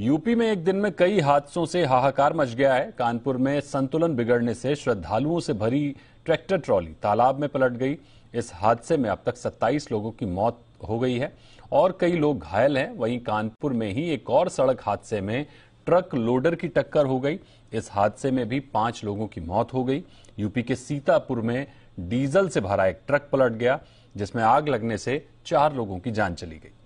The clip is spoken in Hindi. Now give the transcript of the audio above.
यूपी में एक दिन में कई हादसों से हाहाकार मच गया है कानपुर में संतुलन बिगड़ने से श्रद्धालुओं से भरी ट्रैक्टर ट्रॉली तालाब में पलट गई इस हादसे में अब तक 27 लोगों की मौत हो गई है और कई लोग घायल हैं वहीं कानपुर में ही एक और सड़क हादसे में ट्रक लोडर की टक्कर हो गई इस हादसे में भी पांच लोगों की मौत हो गई यूपी के सीतापुर में डीजल से भरा एक ट्रक पलट गया जिसमें आग लगने से चार लोगों की जान चली गई